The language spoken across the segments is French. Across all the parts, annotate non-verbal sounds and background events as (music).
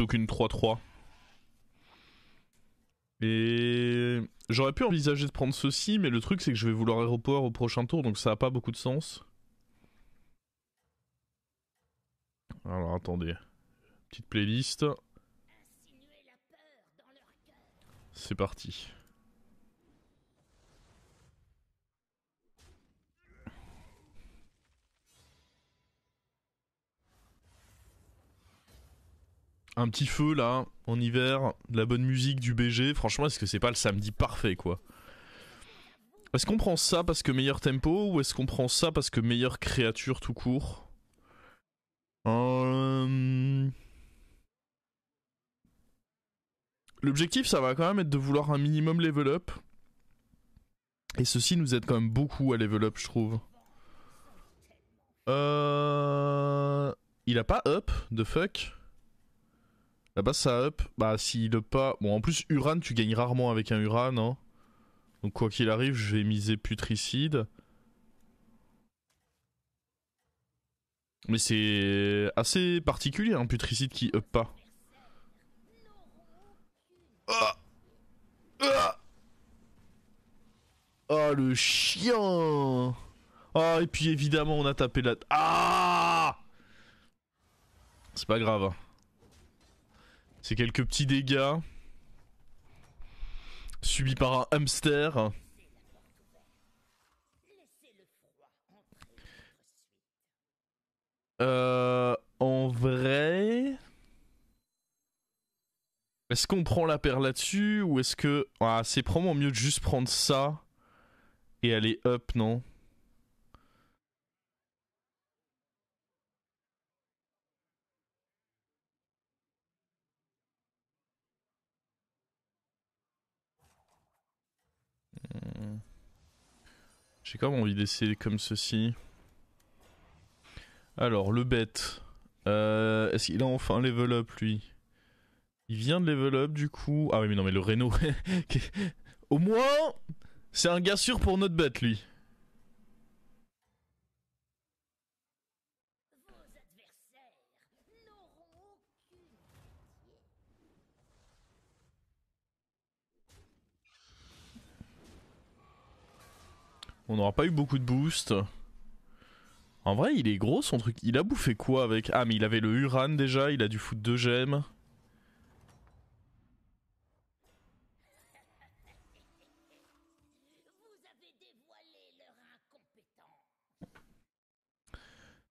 aucune 3-3. Et j'aurais pu envisager de prendre ceci, mais le truc c'est que je vais vouloir aéroport au prochain tour, donc ça n'a pas beaucoup de sens. Alors attendez, petite playlist. C'est parti. un petit feu là, en hiver, de la bonne musique, du BG, franchement, est-ce que c'est pas le samedi parfait quoi Est-ce qu'on prend ça parce que meilleur tempo ou est-ce qu'on prend ça parce que meilleure créature tout court euh, L'objectif, ça va quand même être de vouloir un minimum level up. Et ceci nous aide quand même beaucoup à level up, je trouve. Euh, il a pas up de fuck là bas ça up. Bah s'il up pas. Bon en plus Uran tu gagnes rarement avec un Uran hein. Donc quoi qu'il arrive je vais miser putricide. Mais c'est assez particulier un hein, putricide qui up pas. Ah. ah ah, le chien Ah et puis évidemment on a tapé la... Ah C'est pas grave. Hein. C'est quelques petits dégâts. Subis par un hamster. Euh, en vrai... Est-ce qu'on prend la paire là-dessus ou est-ce que... Ah, c'est probablement mieux de juste prendre ça et aller up, non J'ai quand même envie d'essayer comme ceci. Alors, le bête. Euh, est-ce qu'il a enfin level up, lui Il vient de level up, du coup... Ah oui, mais non, mais le Renault. (laughs) Au moins, c'est un gars sûr pour notre bête, lui. On n'aura pas eu beaucoup de boost. En vrai, il est gros son truc. Il a bouffé quoi avec... Ah, mais il avait le Uran déjà, il a du foutre deux gemmes.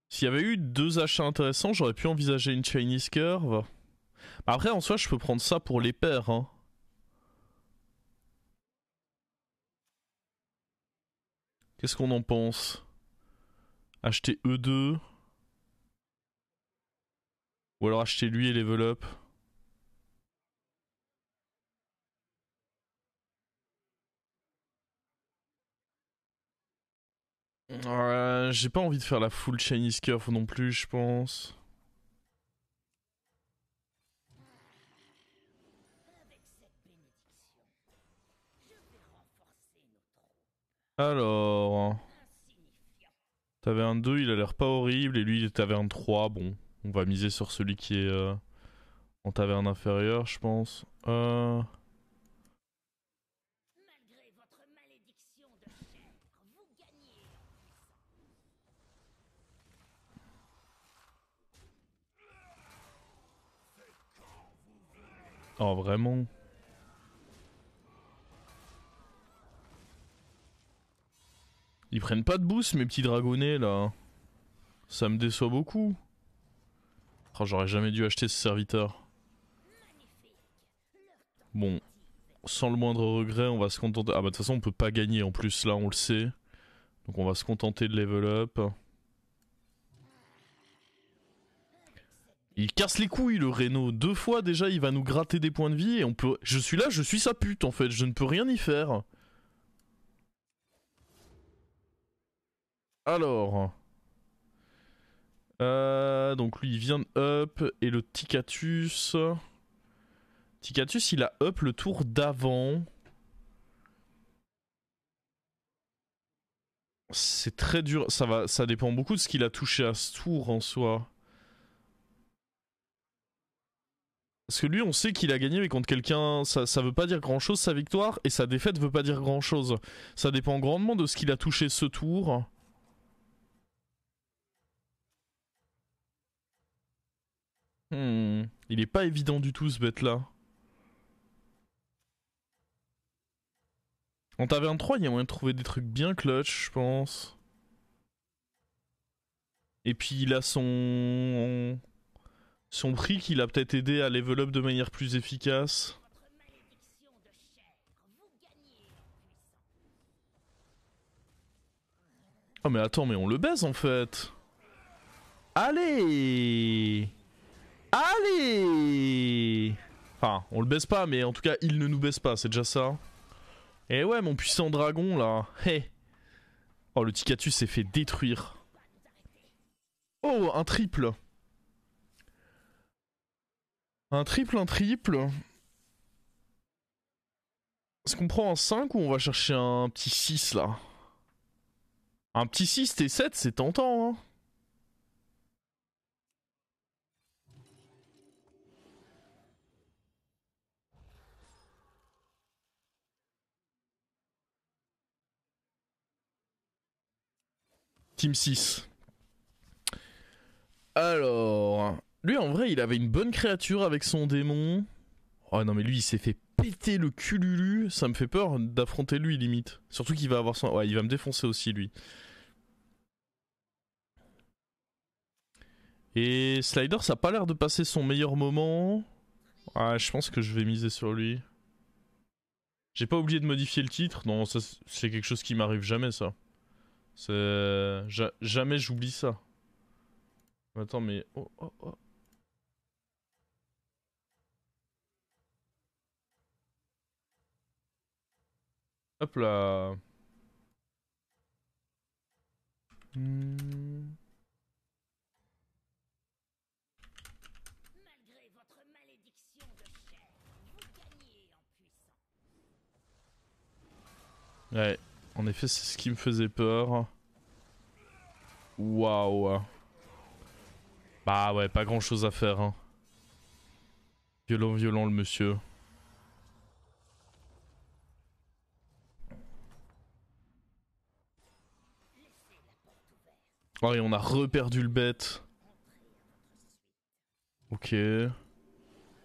S'il y avait eu deux achats intéressants, j'aurais pu envisager une Chinese Curve. Bah, après, en soi, je peux prendre ça pour les paires. Hein. ce qu'on en pense Acheter E2 Ou alors acheter lui et level up euh, J'ai pas envie de faire la full Chinese curve non plus, je pense. Alors. taverne un 2, il a l'air pas horrible, et lui, taverne 3. Bon, on va miser sur celui qui est euh, en taverne inférieure, je pense. Euh. Oh, vraiment Ils prennent pas de boost, mes petits dragonnets, là. Ça me déçoit beaucoup. Oh, j'aurais jamais dû acheter ce serviteur. Bon, sans le moindre regret, on va se contenter... Ah bah de toute façon, on peut pas gagner en plus, là, on le sait. Donc on va se contenter de level up. Il casse les couilles le Reno. Deux fois déjà il va nous gratter des points de vie et on peut... Je suis là, je suis sa pute en fait, je ne peux rien y faire. Alors. Euh, donc lui, il vient up. Et le Ticatus. Ticatus, il a up le tour d'avant. C'est très dur. Ça, va, ça dépend beaucoup de ce qu'il a touché à ce tour en soi. Parce que lui, on sait qu'il a gagné, mais contre quelqu'un, ça, ça veut pas dire grand chose sa victoire, et sa défaite veut pas dire grand chose. Ça dépend grandement de ce qu'il a touché ce tour. Hmm. Il est pas évident du tout ce bête là. En taverne 3, il y a moyen de trouver des trucs bien clutch, je pense. Et puis il a son. Son prix qui l'a peut-être aidé à level up de manière plus efficace. Oh mais attends, mais on le baise en fait Allez Allez Enfin, on le baisse pas, mais en tout cas, il ne nous baisse pas, c'est déjà ça. Et eh ouais, mon puissant dragon, là. Oh, le Ticatus s'est fait détruire. Oh, un triple Un triple, un triple Est-ce qu'on prend un 5 ou on va chercher un petit 6, là Un petit 6 T7, c'est tentant, hein Team 6. Alors, lui en vrai, il avait une bonne créature avec son démon. Oh non, mais lui, il s'est fait péter le cululu. Ça me fait peur d'affronter lui, limite. Surtout qu'il va avoir son. Ouais, il va me défoncer aussi, lui. Et Slider, ça a pas l'air de passer son meilleur moment. Ah, je pense que je vais miser sur lui. J'ai pas oublié de modifier le titre. Non, c'est quelque chose qui m'arrive jamais, ça. C'est... Jamais j'oublie ça. Attends, mais... Oh, oh, oh. Hop là. Hmm. Malgré votre malédiction de chair, vous gagnez en puissance. Ouais. En effet, c'est ce qui me faisait peur. Waouh. Bah ouais, pas grand chose à faire. Hein. Violent, violent le monsieur. Oh, et on a reperdu le bête. Ok.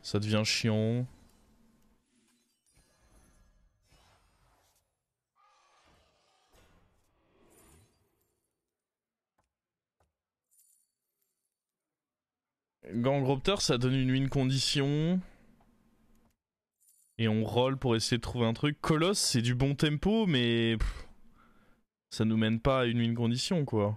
Ça devient chiant. Gangropter, ça donne une win condition. Et on roll pour essayer de trouver un truc. Colosse, c'est du bon tempo, mais. ça nous mène pas à une win condition, quoi.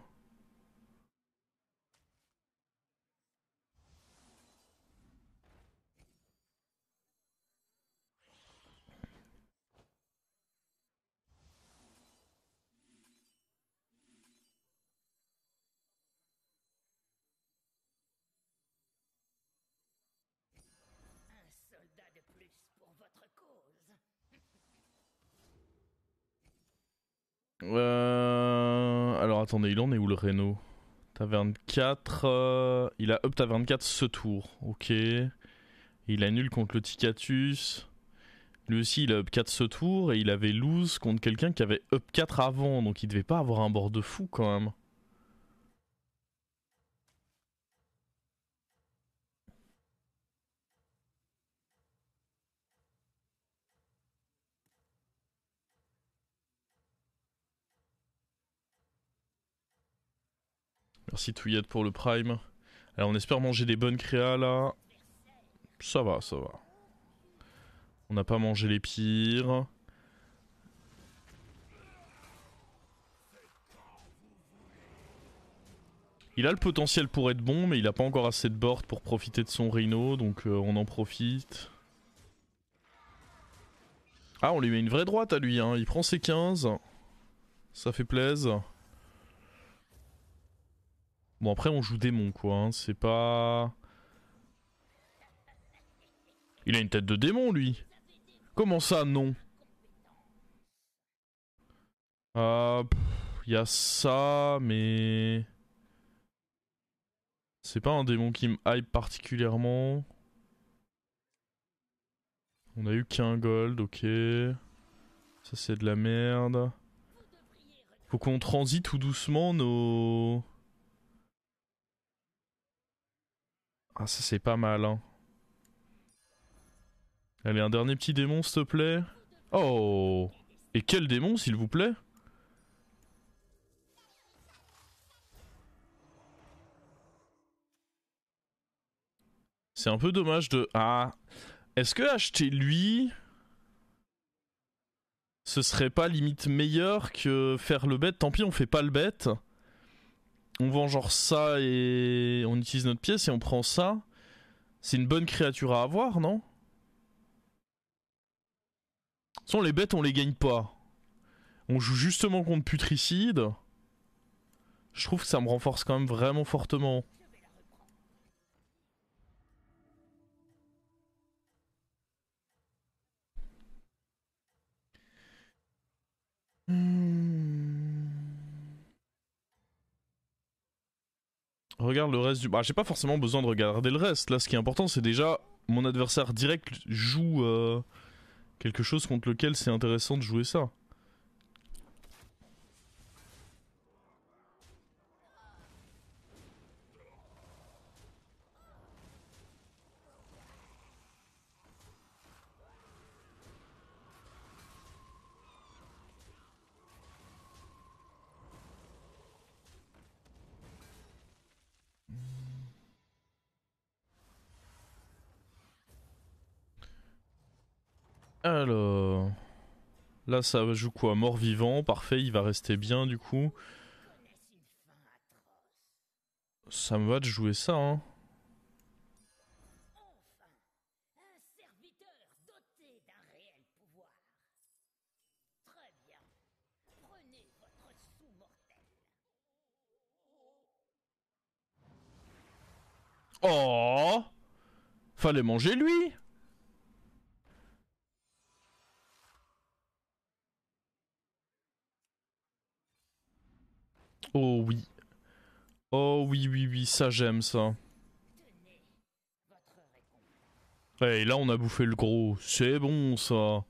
Euh... Alors attendez, il en est où le Renault taverne 4 euh, Il a up taverne 4 ce tour. Ok. Il annule contre le Ticatus. Lui aussi, il a up 4 ce tour et il avait loose contre quelqu'un qui avait up 4 avant, donc il devait pas avoir un bord de fou quand même. Merci pour le prime. Alors on espère manger des bonnes créas là. Ça va, ça va. On n'a pas mangé les pires. Il a le potentiel pour être bon, mais il n'a pas encore assez de board pour profiter de son rhino, donc euh, on en profite. Ah, on lui met une vraie droite à lui, hein. il prend ses 15. Ça fait plaisir. Bon, après, on joue démon, quoi. Hein. C'est pas... Il a une tête de démon, lui. Comment ça, non Euh... Ah, Il y a ça, mais... C'est pas un démon qui me hype particulièrement. On a eu qu'un gold, ok. Ça c'est de la merde. Faut qu'on transite tout doucement nos... Ah, ça c'est pas mal, hein. Allez, un dernier petit démon, s'il te plaît. Oh Et quel démon, s'il vous plaît C'est un peu dommage de... Ah Est-ce que acheter lui... Ce serait pas limite meilleur que faire le bête Tant pis, on fait pas le bête on vend genre ça et on utilise notre pièce et on prend ça. C'est une bonne créature à avoir, non Sinon, les bêtes, on les gagne pas. On joue justement contre Putricide. Je trouve que ça me renforce quand même vraiment fortement. Regarde le reste du. Bah, j'ai pas forcément besoin de regarder le reste. Là, ce qui est important, c'est déjà mon adversaire direct joue euh, quelque chose contre lequel c'est intéressant de jouer ça. Là, ça joue quoi Mort-vivant, parfait, il va rester bien du coup. Ça me va de jouer ça, hein. Oh Fallait manger lui Oh oui. Oh oui, oui, oui, ça j'aime ça. Et eh, là on a bouffé le gros, c'est bon ça.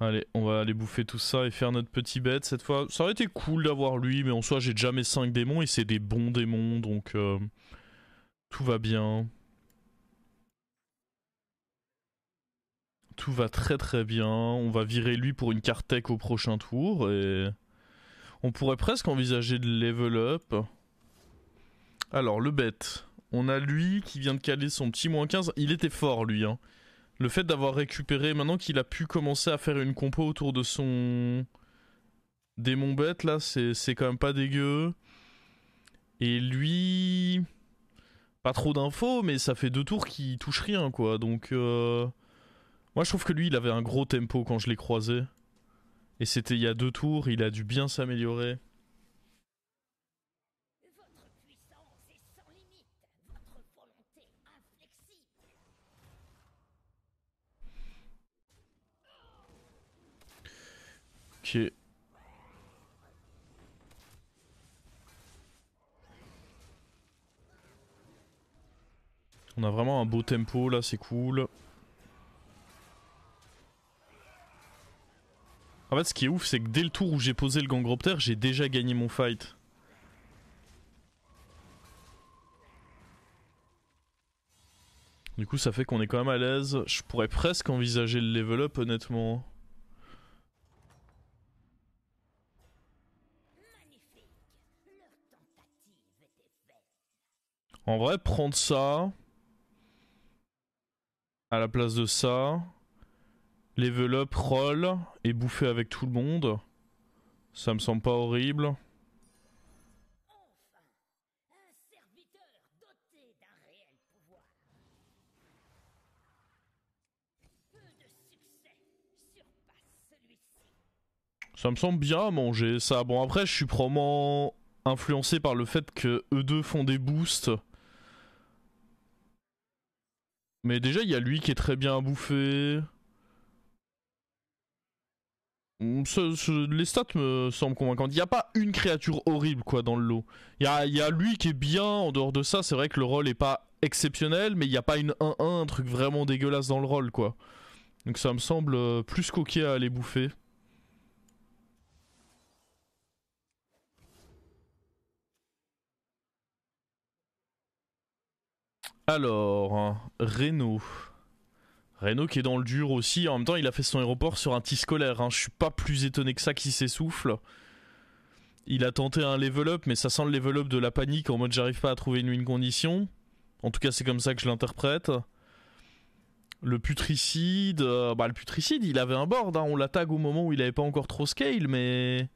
Allez, on va aller bouffer tout ça et faire notre petit bête cette fois. Ça aurait été cool d'avoir lui, mais en soi j'ai jamais mes 5 démons et c'est des bons démons, donc euh, tout va bien. Tout va très très bien. On va virer lui pour une carte au prochain tour et... On pourrait presque envisager de level up. Alors, le bête. On a lui qui vient de caler son petit moins 15. Il était fort, lui. Hein. Le fait d'avoir récupéré, maintenant qu'il a pu commencer à faire une compo autour de son démon bête, là, c'est quand même pas dégueu. Et lui... Pas trop d'infos, mais ça fait deux tours qu'il touche rien, quoi. Donc... Euh, moi, je trouve que lui, il avait un gros tempo quand je l'ai croisé. Et c'était il y a deux tours, il a dû bien s'améliorer. Ok. On a vraiment un beau tempo là, c'est cool. En fait, ce qui est ouf, c'est que dès le tour où j'ai posé le Gangropter, j'ai déjà gagné mon fight. Du coup, ça fait qu'on est quand même à l'aise. Je pourrais presque envisager le level up, honnêtement. En vrai, prendre ça... À la place de ça... Level up, roll et bouffer avec tout le monde. Ça me semble pas horrible. Ça me semble bien à manger, ça. Bon, après, je suis probablement influencé par le fait que eux deux font des boosts. Mais déjà, il y a lui qui est très bien à bouffer les stats me semblent convaincantes. Il n'y a pas une créature horrible quoi dans le lot. Il y a, lui qui est bien, en dehors de ça, c'est vrai que le rôle est pas exceptionnel, mais il n'y a pas une 1-1, un truc vraiment dégueulasse dans le rôle quoi. Donc ça me semble euh, plus coquet à aller bouffer. Alors, hein, Renault. Renault qui est dans le dur aussi. En même temps, il a fait son aéroport sur un t scolaire. Hein. Je suis pas plus étonné que ça qu'il s'essouffle. Il a tenté un level up, mais ça sent le level up de la panique en mode j'arrive pas à trouver une win condition. En tout cas, c'est comme ça que je l'interprète. Le putricide, euh, bah le putricide, il avait un board. Hein. On l'attaque au moment où il avait pas encore trop scale, mais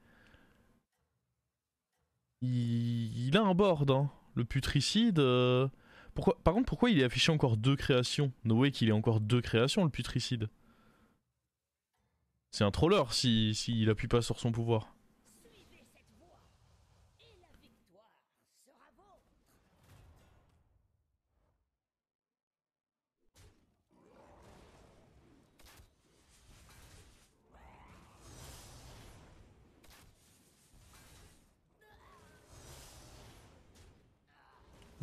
il, a un board. Hein. Le putricide. Euh, par contre, pourquoi il est affiché encore deux créations No way qu'il ait encore deux créations, le putricide. C'est un troller s'il si, si appuie pas sur son pouvoir.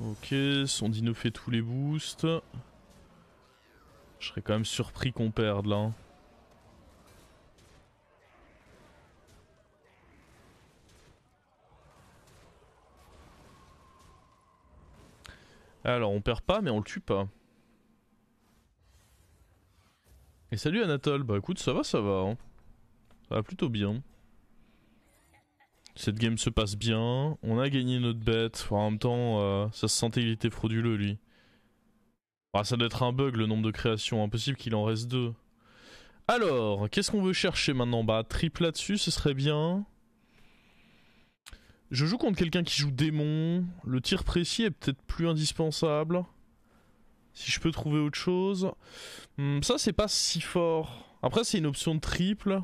Ok, son dino fait tous les boosts. Je serais quand même surpris qu'on perde là. Alors on perd pas mais on le tue pas. Et salut Anatole, bah écoute ça va ça va. Hein. Ça va plutôt bien. Cette game se passe bien. On a gagné notre bête. en même temps, ça euh, se sentait qu'il était frauduleux, lui. Ah, ça doit être un bug, le nombre de créations. Impossible qu'il en reste deux. Alors, qu'est-ce qu'on veut chercher maintenant Bah, triple là-dessus, ce serait bien. Je joue contre quelqu'un qui joue démon. Le tir précis est peut-être plus indispensable. Si je peux trouver autre chose. Hmm, ça, c'est pas si fort. Après, c'est une option de triple.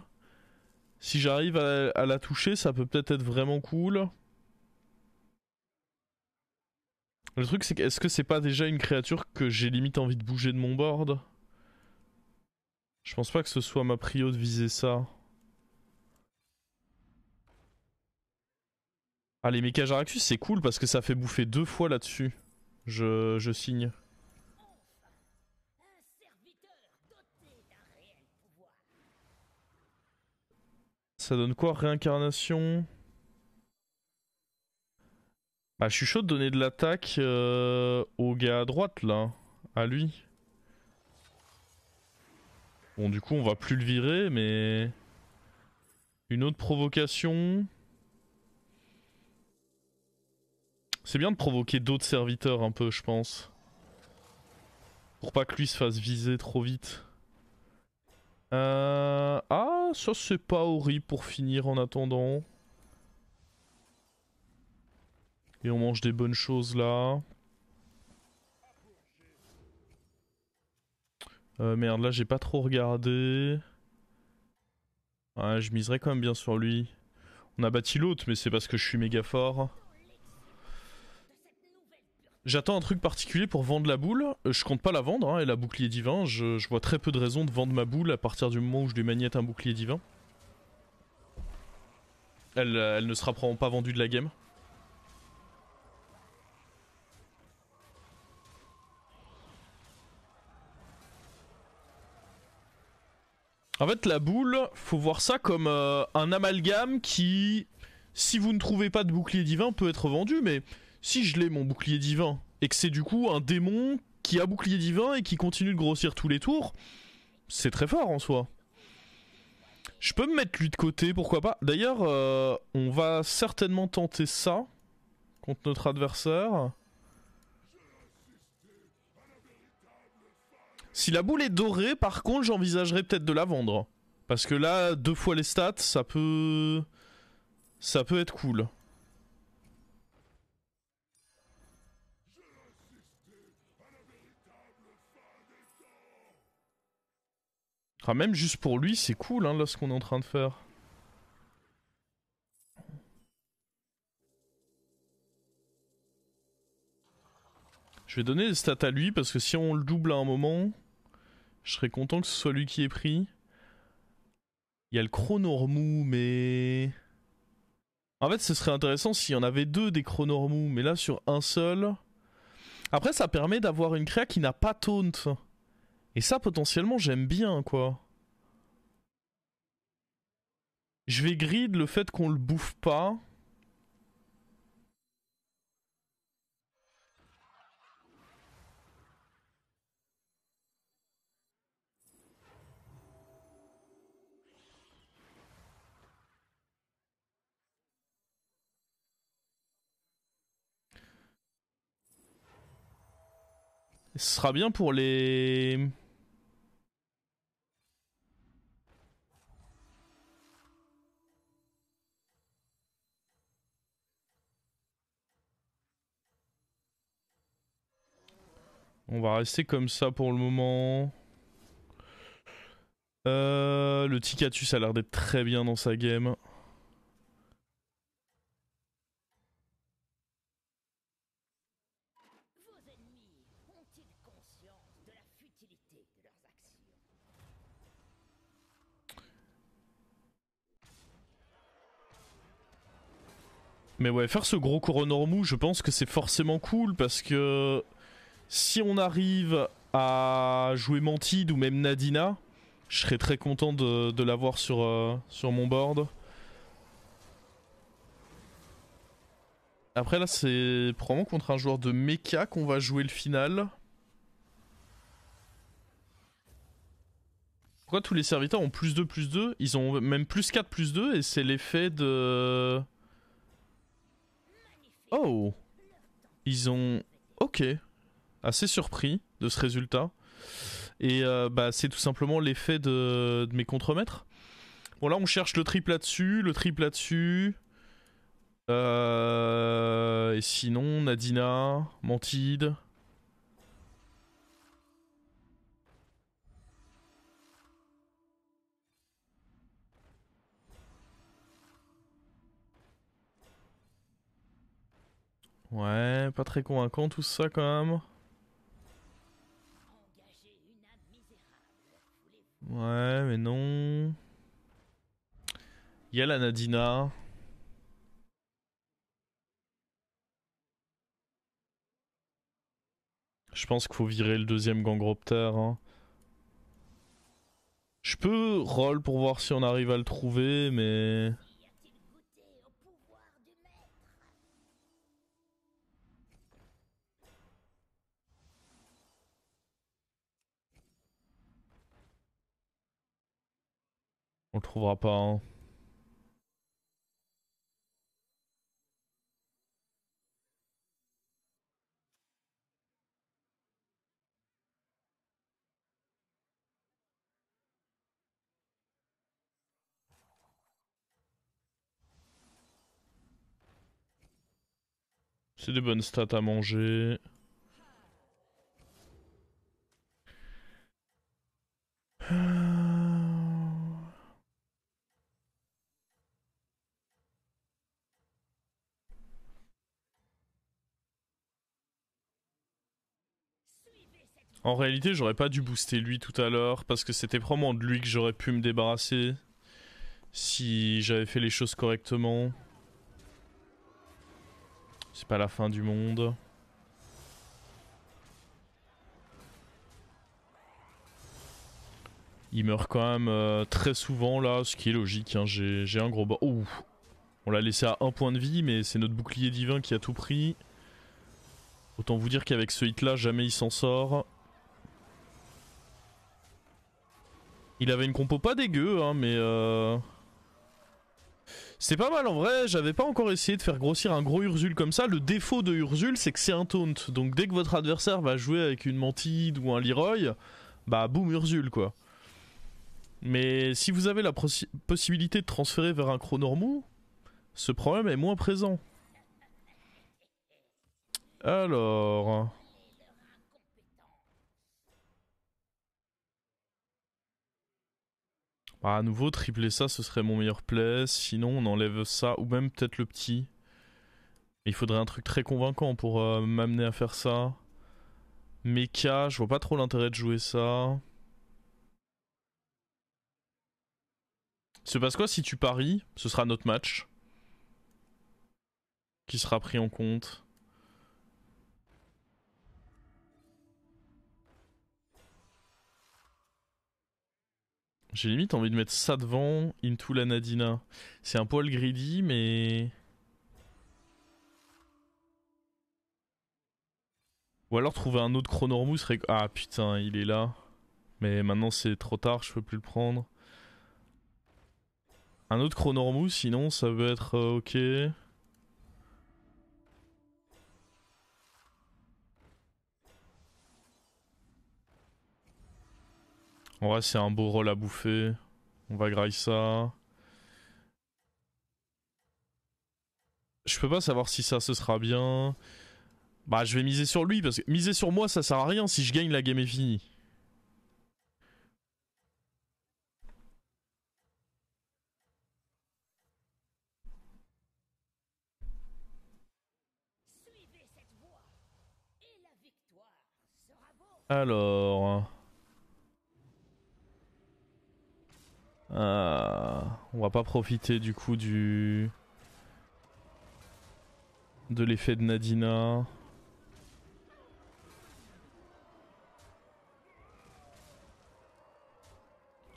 Si j'arrive à, la toucher, ça peut peut-être être vraiment cool. Le truc, c'est est-ce que c'est pas déjà une créature que j'ai limite envie de bouger de mon board Je pense pas que ce soit ma prio de viser ça. Ah, les Jaractus, c'est cool parce que ça fait bouffer deux fois là-dessus. Je, je signe. Ça donne quoi Réincarnation Ah, je suis chaud de donner de l'attaque euh, au gars à droite là. À lui. Bon, du coup, on va plus le virer, mais. Une autre provocation. C'est bien de provoquer d'autres serviteurs un peu, je pense. Pour pas que lui se fasse viser trop vite. Euh, ah, ça c'est pas horrible pour finir en attendant. Et on mange des bonnes choses là. Euh, merde, là j'ai pas trop regardé. Ouais, je miserais quand même bien sur lui. On a bâti l'autre, mais c'est parce que je suis méga fort. J'attends un truc particulier pour vendre la boule. Euh, je compte pas la vendre, hein, et la bouclier divin. Je, vois très peu de raisons de vendre ma boule à partir du moment où je lui magnète un bouclier divin. Elle, euh, ne sera probablement pas vendue de la game. En fait, la boule, faut voir ça comme euh, un amalgame qui, si vous ne trouvez pas de bouclier divin, peut être vendu, mais si je l'ai mon bouclier divin, et que c'est du coup un démon qui a bouclier divin et qui continue de grossir tous les tours, c'est très fort en soi. Je peux me mettre lui de côté, pourquoi pas. D'ailleurs, euh, on va certainement tenter ça contre notre adversaire. Si la boule est dorée, par contre, j'envisagerais peut-être de la vendre. Parce que là, deux fois les stats, ça peut... Ça peut être cool. Enfin, ah, même juste pour lui, c'est cool, hein, là, ce qu'on est en train de faire. Je vais donner les stats à lui, parce que si on le double à un moment, je serais content que ce soit lui qui ait pris. Il y a le chronormou, mais... En fait, ce serait intéressant s'il y en avait deux des chronormous, mais là, sur un seul... Après, ça permet d'avoir une créa qui n'a pas taunt. Et ça, potentiellement, j'aime bien, quoi. Je vais grid le fait qu'on le bouffe pas. Ce sera bien pour les... On va rester comme ça pour le moment. Euh, le Ticatus a l'air d'être très bien dans sa game. Mais ouais, faire ce gros coronormu, je pense que c'est forcément cool parce que si on arrive à jouer Mantide ou même Nadina, je serais très content de, l'avoir sur, euh, sur mon board. Après là c'est probablement contre un joueur de mecha qu'on va jouer le final. Pourquoi tous les serviteurs ont plus 2 plus 2 Ils ont même plus 4 plus 2 et c'est l'effet de... Oh Ils ont... Ok assez surpris de ce résultat. Et euh, bah, c'est tout simplement l'effet de, de, mes maîtres Bon, là, on cherche le triple là-dessus, le triple là-dessus. Euh, et sinon, Nadina, Mantide. Ouais, pas très convaincant tout ça quand même. Ouais, mais non. Il y a la Nadina. Je pense qu'il faut virer le deuxième Gangropter. Hein. Je peux roll pour voir si on arrive à le trouver, mais... On le trouvera pas. Hein. C'est des bonnes stats à manger. En réalité, j'aurais pas dû booster lui tout à l'heure parce que c'était probablement de lui que j'aurais pu me débarrasser si j'avais fait les choses correctement. C'est pas la fin du monde. Il meurt quand même euh, très souvent là, ce qui est logique. Hein. J'ai un gros... Oh On l'a laissé à un point de vie, mais c'est notre bouclier divin qui a tout pris. Autant vous dire qu'avec ce hit là, jamais il s'en sort. Il avait une compo pas dégueu, hein, mais... Euh... C'est pas mal en vrai, j'avais pas encore essayé de faire grossir un gros Urzul comme ça. Le défaut de Urzul, c'est que c'est un taunt. Donc dès que votre adversaire va jouer avec une Mantide ou un Leroy, bah boum Urzul quoi. Mais si vous avez la possibilité de transférer vers un Chronormou, ce problème est moins présent. Alors... Ah à nouveau, tripler ça, ce serait mon meilleur play. Sinon, on enlève ça, ou même peut-être le petit. Il faudrait un truc très convaincant pour euh, m'amener à faire ça. Mecha, je vois pas trop l'intérêt de jouer ça. C'est passe quoi si tu paries Ce sera notre match. Qui sera pris en compte. J'ai limite envie de mettre ça devant Into la Nadina. C'est un poil greedy, mais. Ou alors trouver un autre Chronormous serait... Ah putain, il est là. Mais maintenant c'est trop tard, je peux plus le prendre. Un autre Chronormous, sinon ça veut être euh, ok. En c'est un beau rôle à bouffer. On va graille ça. Je peux pas savoir si ça, ce sera bien. Bah, je vais miser sur lui, parce que miser sur moi, ça sert à rien. Si je gagne, la game est finie. Alors... Euh, on va pas profiter du coup du. de l'effet de Nadina.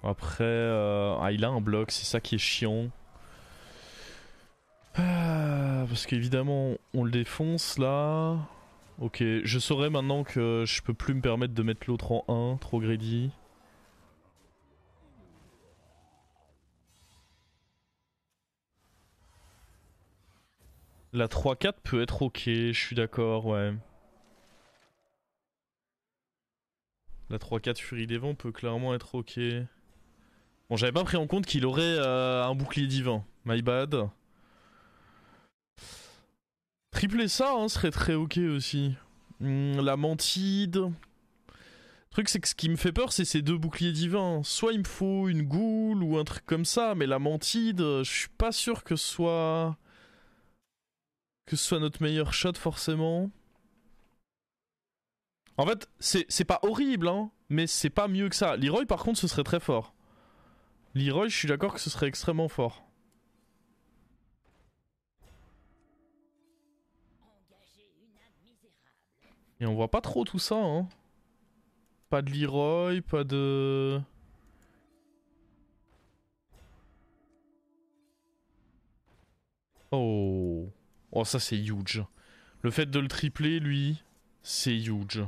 Après, euh, ah, il a un bloc, c'est ça qui est chiant. Ah, parce qu'évidemment, on le défonce là. Ok, je saurais maintenant que je peux plus me permettre de mettre l'autre en 1, trop greedy. La 3-4 peut être ok, je suis d'accord, ouais. La 3-4 Furie des Vents peut clairement être ok. Bon, j'avais pas pris en compte qu'il aurait euh, un bouclier divin. My bad. Tripler ça hein, serait très ok aussi. Hmm, la mentide. Le truc, c'est que ce qui me fait peur, c'est ces deux boucliers divins. Soit il me faut une goule ou un truc comme ça, mais la mentide, je suis pas sûr que ce soit que ce soit notre meilleur shot forcément. En fait, c'est pas horrible, hein, mais c'est pas mieux que ça. Leroy, par contre, ce serait très fort. Leroy, je suis d'accord que ce serait extrêmement fort. Et on voit pas trop tout ça, hein. Pas de Leroy, pas de... Oh. Oh, ça, c'est huge. Le fait de le tripler, lui, c'est huge.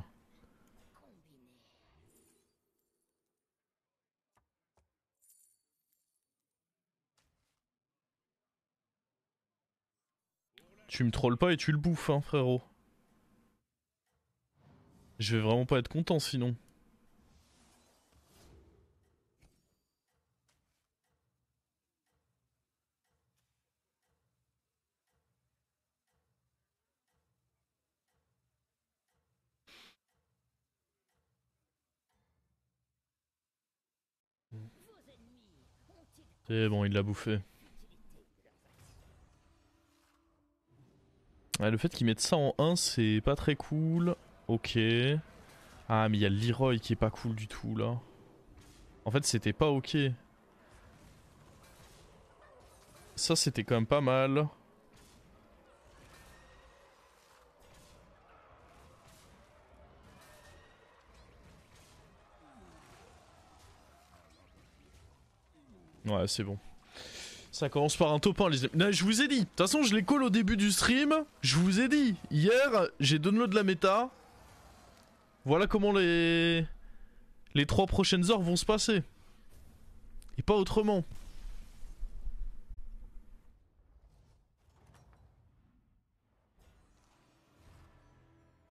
Tu me trolles pas et tu le bouffes, hein, frérot. Je vais vraiment pas être content sinon. Et bon, il l'a bouffé. le fait qu'ils mettent ça en 1, c'est pas très cool. Ok. Ah, mais il y a Leroy qui est pas cool du tout, là. En fait, c'était pas ok. Ça, c'était quand même pas mal. Ouais, c'est bon. Ça commence par un top 1, les je vous ai dit. De toute façon, je les colle au début du stream. Je vous ai dit. Hier, j'ai de la méta. Voilà comment les... Les trois prochaines heures vont se passer. Et pas autrement.